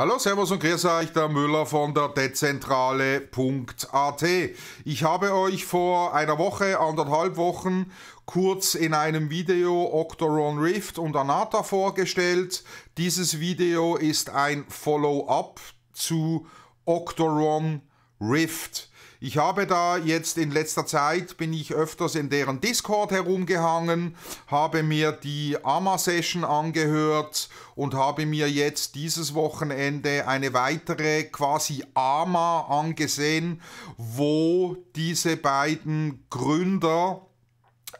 Hallo, Servus und grüß euch, der Müller von der dezentrale.at. Ich habe euch vor einer Woche, anderthalb Wochen kurz in einem Video Octoron Rift und Anata vorgestellt. Dieses Video ist ein Follow-up zu Octoron Rift. Ich habe da jetzt in letzter Zeit, bin ich öfters in deren Discord herumgehangen, habe mir die AMA-Session angehört und habe mir jetzt dieses Wochenende eine weitere quasi AMA angesehen, wo diese beiden Gründer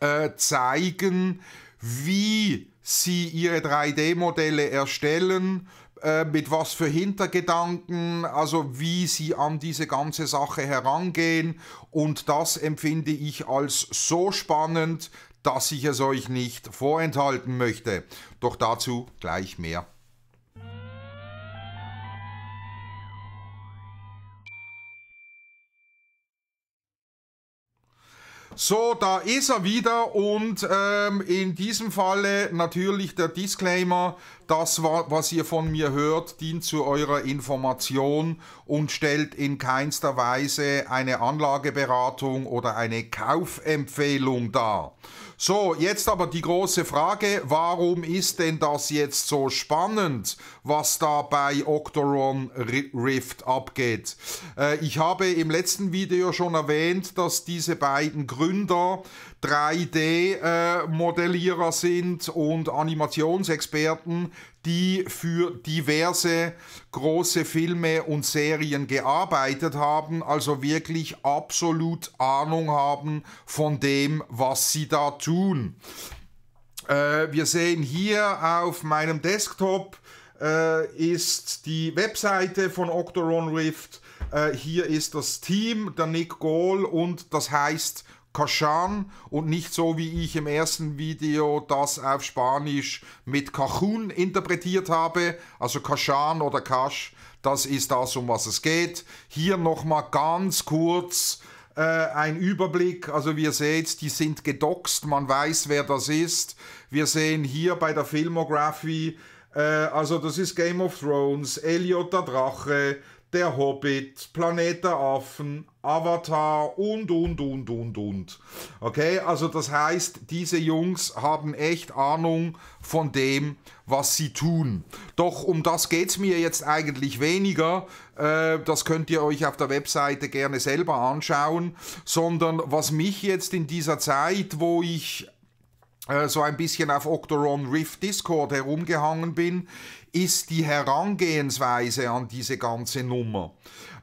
äh, zeigen, wie sie ihre 3D-Modelle erstellen, äh, mit was für Hintergedanken, also wie sie an diese ganze Sache herangehen. Und das empfinde ich als so spannend, dass ich es euch nicht vorenthalten möchte. Doch dazu gleich mehr. So, da ist er wieder und ähm, in diesem Falle natürlich der Disclaimer, das, was ihr von mir hört, dient zu eurer Information und stellt in keinster Weise eine Anlageberatung oder eine Kaufempfehlung dar. So, jetzt aber die große Frage, warum ist denn das jetzt so spannend, was da bei Octoron Rift abgeht? Äh, ich habe im letzten Video schon erwähnt, dass diese beiden Gründer 3D-Modellierer äh, sind und Animationsexperten, die für diverse große Filme und Serien gearbeitet haben, also wirklich absolut Ahnung haben von dem, was sie da tun. Äh, wir sehen hier auf meinem Desktop äh, ist die Webseite von Octoron Rift. Äh, hier ist das Team, der Nick Gohl und das heißt Kaschan und nicht so wie ich im ersten Video das auf Spanisch mit Cajun interpretiert habe. Also Kaschan oder Kasch, das ist das, um was es geht. Hier nochmal ganz kurz äh, ein Überblick. Also wie ihr seht, die sind gedoxt, man weiß, wer das ist. Wir sehen hier bei der Filmography, äh, also das ist Game of Thrones, Elliot der Drache, der Hobbit, Planet der Affen, Avatar und, und, und, und, und. Okay, also das heißt, diese Jungs haben echt Ahnung von dem, was sie tun. Doch um das geht es mir jetzt eigentlich weniger. Äh, das könnt ihr euch auf der Webseite gerne selber anschauen. Sondern was mich jetzt in dieser Zeit, wo ich äh, so ein bisschen auf Octoron Rift Discord herumgehangen bin, ist die Herangehensweise an diese ganze Nummer.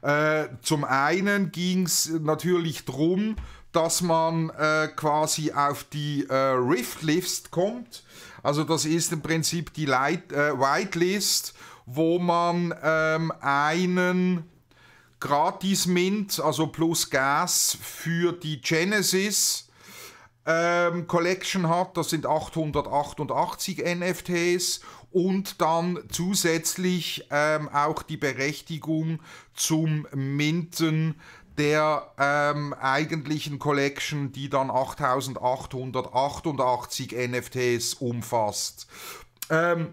Äh, zum einen ging es natürlich darum, dass man äh, quasi auf die Rift-List kommt. Also das ist im Prinzip die Light, Whitelist, wo man ähm, einen Gratis-Mint, also plus Gas für die Genesis, ähm, Collection hat, das sind 888 NFTs und dann zusätzlich ähm, auch die Berechtigung zum Minten der ähm, eigentlichen Collection, die dann 8888 NFTs umfasst. Ähm,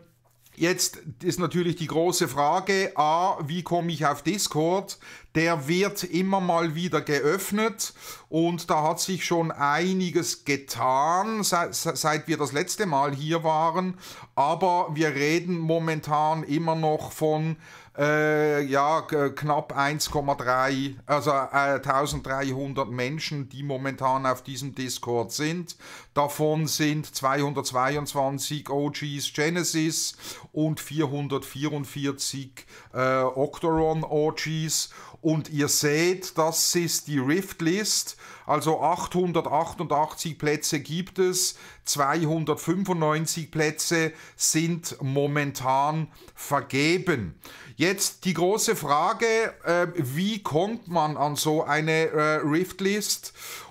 jetzt ist natürlich die große Frage, a, wie komme ich auf Discord? der wird immer mal wieder geöffnet und da hat sich schon einiges getan, seit, seit wir das letzte Mal hier waren. Aber wir reden momentan immer noch von äh, ja, knapp 1,3, also äh, 1300 Menschen, die momentan auf diesem Discord sind. Davon sind 222 OGs Genesis und 444 äh, Octoron OGs und ihr seht, das ist die Riftlist. Also 888 Plätze gibt es, 295 Plätze sind momentan vergeben. Jetzt die große Frage, äh, wie kommt man an so eine äh, rift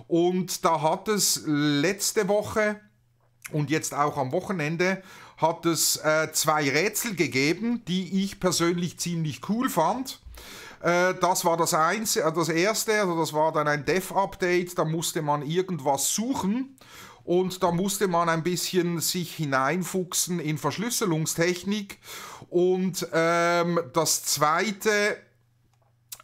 Und da hat es letzte Woche und jetzt auch am Wochenende hat es äh, zwei Rätsel gegeben, die ich persönlich ziemlich cool fand. Äh, das war das, Einz äh, das erste, also das war dann ein Dev-Update, da musste man irgendwas suchen. Und da musste man ein bisschen sich hineinfuchsen in Verschlüsselungstechnik. Und ähm, das zweite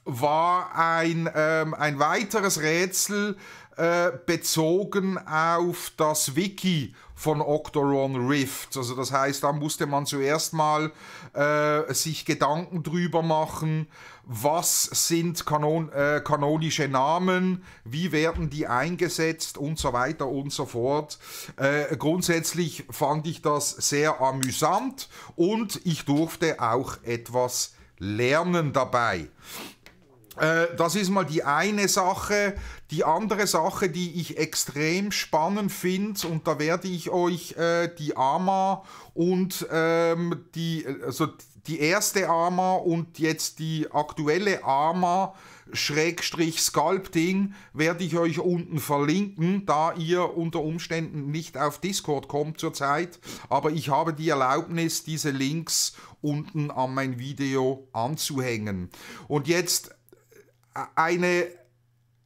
war ein, ähm, ein weiteres Rätsel, äh, bezogen auf das Wiki von Octoron Rift. Also das heißt, da musste man zuerst mal äh, sich Gedanken drüber machen, was sind kanon äh, kanonische Namen, wie werden die eingesetzt und so weiter und so fort. Äh, grundsätzlich fand ich das sehr amüsant und ich durfte auch etwas lernen dabei. Äh, das ist mal die eine Sache. Die andere Sache, die ich extrem spannend finde, und da werde ich euch äh, die AMA und ähm, die, also die erste AMA und jetzt die aktuelle AMA Schrägstrich Sculpting werde ich euch unten verlinken, da ihr unter Umständen nicht auf Discord kommt zurzeit. Aber ich habe die Erlaubnis, diese Links unten an mein Video anzuhängen. Und jetzt eine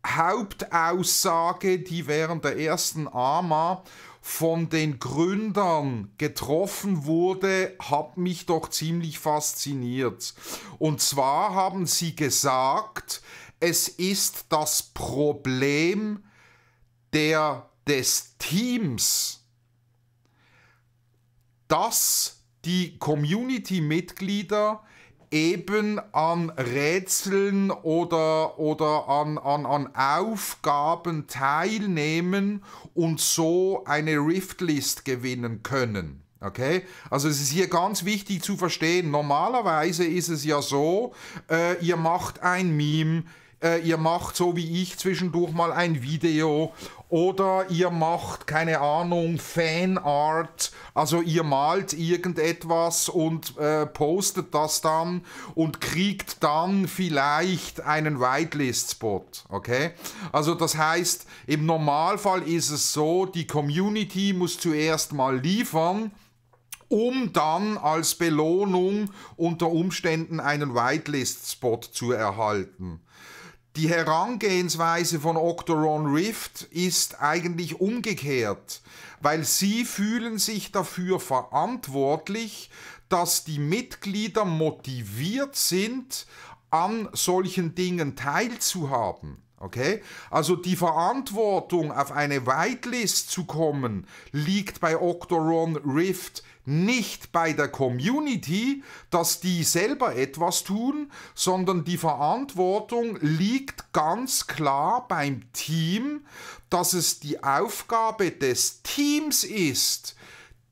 Hauptaussage, die während der ersten AMA von den Gründern getroffen wurde, hat mich doch ziemlich fasziniert. Und zwar haben sie gesagt, es ist das Problem der, des Teams, dass die Community-Mitglieder eben an Rätseln oder, oder an, an, an Aufgaben teilnehmen und so eine Riftlist gewinnen können. Okay? Also es ist hier ganz wichtig zu verstehen. Normalerweise ist es ja so, äh, ihr macht ein Meme, äh, ihr macht so wie ich zwischendurch mal ein Video oder ihr macht, keine Ahnung, Fanart, also ihr malt irgendetwas und äh, postet das dann und kriegt dann vielleicht einen Whitelist-Spot, okay? Also das heißt, im Normalfall ist es so, die Community muss zuerst mal liefern, um dann als Belohnung unter Umständen einen Whitelist-Spot zu erhalten. Die Herangehensweise von Octoron Rift ist eigentlich umgekehrt, weil sie fühlen sich dafür verantwortlich, dass die Mitglieder motiviert sind, an solchen Dingen teilzuhaben. Okay? Also die Verantwortung, auf eine Whitelist zu kommen, liegt bei Octoron Rift nicht bei der Community, dass die selber etwas tun, sondern die Verantwortung liegt ganz klar beim Team, dass es die Aufgabe des Teams ist,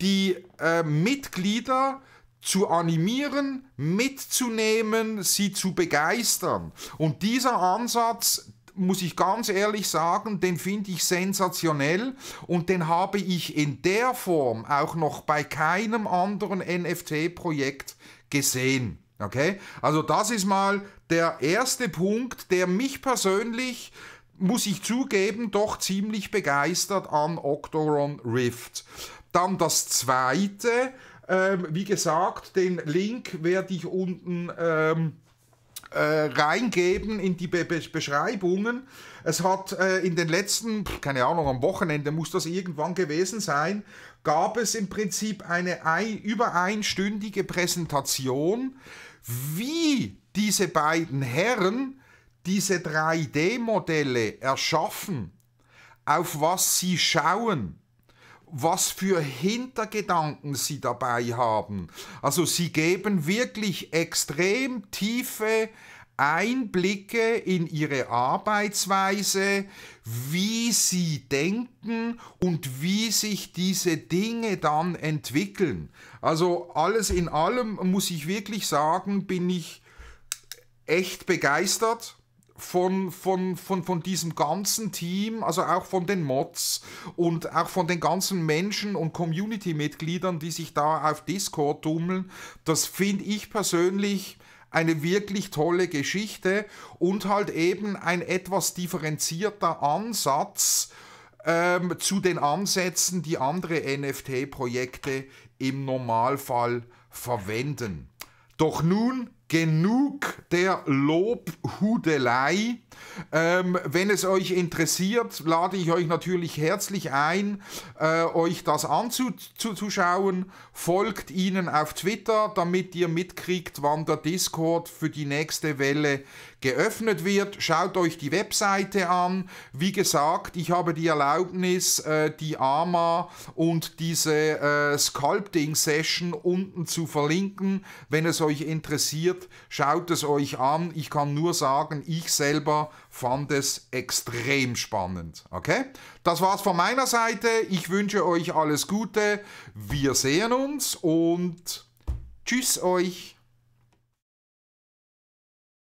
die äh, Mitglieder zu animieren, mitzunehmen, sie zu begeistern. Und dieser Ansatz, muss ich ganz ehrlich sagen, den finde ich sensationell und den habe ich in der Form auch noch bei keinem anderen NFT-Projekt gesehen. Okay? Also das ist mal der erste Punkt, der mich persönlich muss ich zugeben, doch ziemlich begeistert an Octoron Rift. Dann das zweite, ähm, wie gesagt, den Link werde ich unten ähm, äh, reingeben in die Be Be Beschreibungen. Es hat äh, in den letzten, keine Ahnung, am Wochenende muss das irgendwann gewesen sein, gab es im Prinzip eine ein, über einstündige Präsentation, wie diese beiden Herren diese 3D-Modelle erschaffen, auf was sie schauen was für Hintergedanken sie dabei haben. Also sie geben wirklich extrem tiefe Einblicke in ihre Arbeitsweise, wie sie denken und wie sich diese Dinge dann entwickeln. Also alles in allem muss ich wirklich sagen, bin ich echt begeistert von, von, von, von diesem ganzen Team, also auch von den Mods und auch von den ganzen Menschen und Community-Mitgliedern, die sich da auf Discord tummeln, das finde ich persönlich eine wirklich tolle Geschichte und halt eben ein etwas differenzierter Ansatz ähm, zu den Ansätzen, die andere NFT-Projekte im Normalfall verwenden. Doch nun genug der Lobhudelei. Ähm, wenn es euch interessiert, lade ich euch natürlich herzlich ein, äh, euch das anzuschauen. Folgt ihnen auf Twitter, damit ihr mitkriegt, wann der Discord für die nächste Welle geöffnet wird. Schaut euch die Webseite an. Wie gesagt, ich habe die Erlaubnis, äh, die AMA und diese äh, Sculpting-Session unten zu verlinken. Wenn es euch interessiert, schaut es euch an. Ich kann nur sagen, ich selber fand es extrem spannend. Okay? Das war's von meiner Seite. Ich wünsche euch alles Gute. Wir sehen uns und tschüss euch.